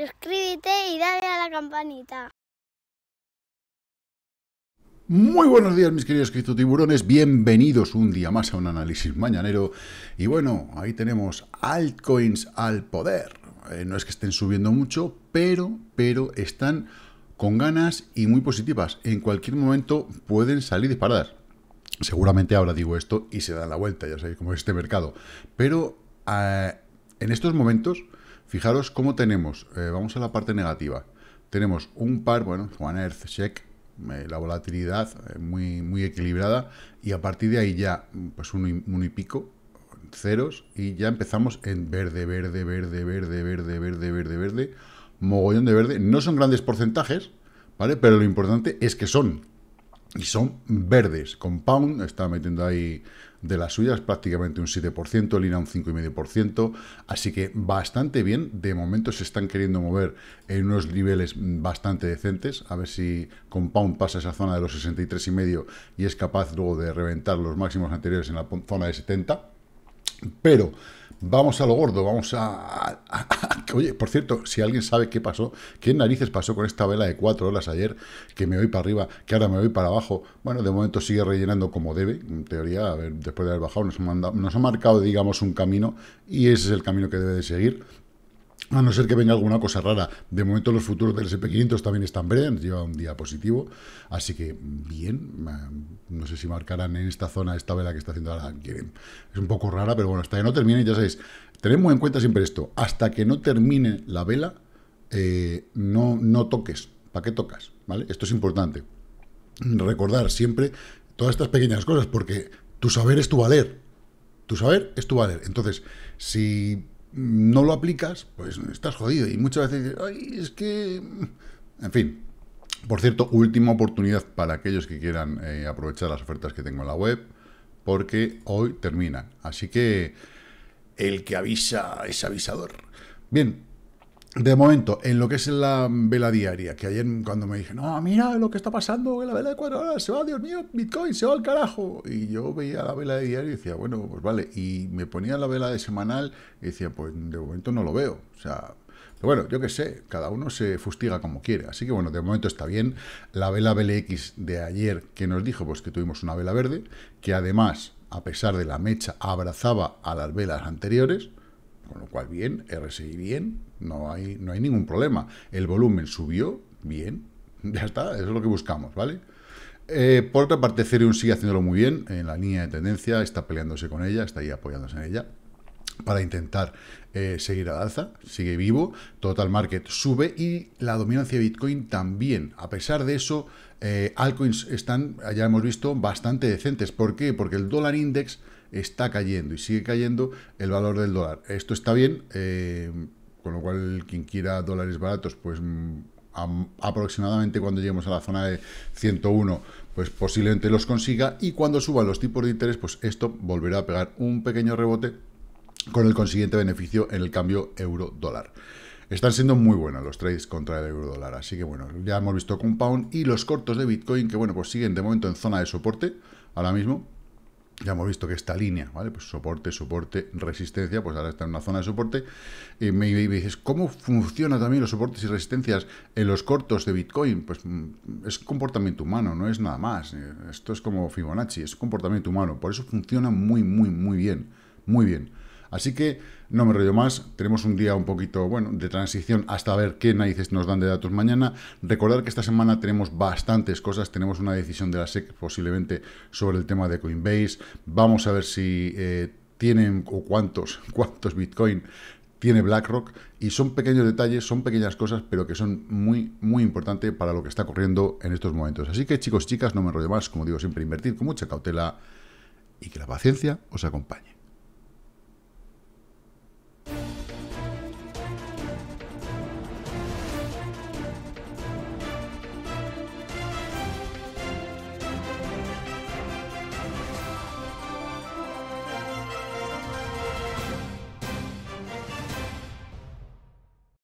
suscríbete y dale a la campanita. Muy buenos días, mis queridos tiburones. Bienvenidos un día más a un análisis mañanero. Y bueno, ahí tenemos altcoins al poder. Eh, no es que estén subiendo mucho, pero, pero están con ganas y muy positivas. En cualquier momento pueden salir disparadas. Seguramente ahora digo esto y se dan la vuelta, ya sabéis cómo es este mercado. Pero eh, en estos momentos Fijaros cómo tenemos, eh, vamos a la parte negativa. Tenemos un par, bueno, Juan Earth Check, eh, la volatilidad eh, muy, muy equilibrada y a partir de ahí ya, pues uno y, y pico, ceros, y ya empezamos en verde, verde, verde, verde, verde, verde, verde, verde, mogollón de verde. No son grandes porcentajes, ¿vale? Pero lo importante es que son, y son verdes. Compound está metiendo ahí de las suyas prácticamente un 7%, Lina un 5,5%, así que bastante bien. De momento se están queriendo mover en unos niveles bastante decentes, a ver si Compound pasa esa zona de los 63,5 y es capaz luego de reventar los máximos anteriores en la zona de 70. Pero vamos a lo gordo, vamos a, Oye, por cierto, si alguien sabe qué pasó, qué narices pasó con esta vela de cuatro horas ayer, que me voy para arriba, que ahora me voy para abajo, bueno, de momento sigue rellenando como debe, en teoría, ver, después de haber bajado, nos, nos ha marcado, digamos, un camino, y ese es el camino que debe de seguir, a no ser que venga alguna cosa rara. De momento los futuros del SP500 también están verdes, lleva un día positivo. Así que bien, no sé si marcarán en esta zona esta vela que está haciendo ahora. Es un poco rara, pero bueno, hasta que no termine, ya sabéis, tenemos en cuenta siempre esto. Hasta que no termine la vela, eh, no, no toques. ¿Para qué tocas? ¿Vale? Esto es importante. Recordar siempre todas estas pequeñas cosas, porque tu saber es tu valer. Tu saber es tu valer. Entonces, si no lo aplicas, pues estás jodido. Y muchas veces dices, ay, es que... En fin. Por cierto, última oportunidad para aquellos que quieran eh, aprovechar las ofertas que tengo en la web, porque hoy terminan. Así que el que avisa es avisador. Bien, de momento, en lo que es la vela diaria, que ayer cuando me dije, no, mira lo que está pasando en la vela de cuatro horas, se va, Dios mío, Bitcoin, se va al carajo. Y yo veía la vela de diaria y decía, bueno, pues vale. Y me ponía la vela de semanal y decía, pues de momento no lo veo. O sea, bueno, yo qué sé, cada uno se fustiga como quiere. Así que bueno, de momento está bien. La vela BLX de ayer que nos dijo, pues que tuvimos una vela verde, que además, a pesar de la mecha, abrazaba a las velas anteriores. Con lo cual, bien, RSI bien, no hay, no hay ningún problema. El volumen subió, bien, ya está, eso es lo que buscamos, ¿vale? Eh, por otra parte, Ethereum sigue haciéndolo muy bien en la línea de tendencia, está peleándose con ella, está ahí apoyándose en ella para intentar eh, seguir seguir la alza, sigue vivo, total market sube y la dominancia de Bitcoin también. A pesar de eso, eh, altcoins están, ya hemos visto, bastante decentes. ¿Por qué? Porque el dólar index está cayendo y sigue cayendo el valor del dólar. Esto está bien, eh, con lo cual quien quiera dólares baratos, pues mm, aproximadamente cuando lleguemos a la zona de 101, pues posiblemente los consiga y cuando suban los tipos de interés, pues esto volverá a pegar un pequeño rebote con el consiguiente beneficio en el cambio euro-dólar. Están siendo muy buenos los trades contra el euro dólar, así que bueno, ya hemos visto Compound y los cortos de Bitcoin que bueno, pues siguen de momento en zona de soporte ahora mismo, ya hemos visto que esta línea, ¿vale? Pues soporte, soporte, resistencia, pues ahora está en una zona de soporte. Y me, dices, ¿cómo funciona también los soportes y resistencias en los cortos de Bitcoin? Pues mm, es comportamiento humano, no es nada más. Esto es como Fibonacci, es comportamiento humano. Por eso funciona muy, muy, muy bien. Muy bien. Así que no me rollo más, tenemos un día un poquito, bueno, de transición hasta ver qué narices nos dan de datos mañana. Recordar que esta semana tenemos bastantes cosas, tenemos una decisión de la SEC posiblemente sobre el tema de Coinbase, vamos a ver si eh, tienen o cuántos, cuántos Bitcoin tiene BlackRock y son pequeños detalles, son pequeñas cosas, pero que son muy, muy importantes para lo que está ocurriendo en estos momentos. Así que chicos, chicas, no me rollo más, como digo siempre, invertir con mucha cautela y que la paciencia os acompañe.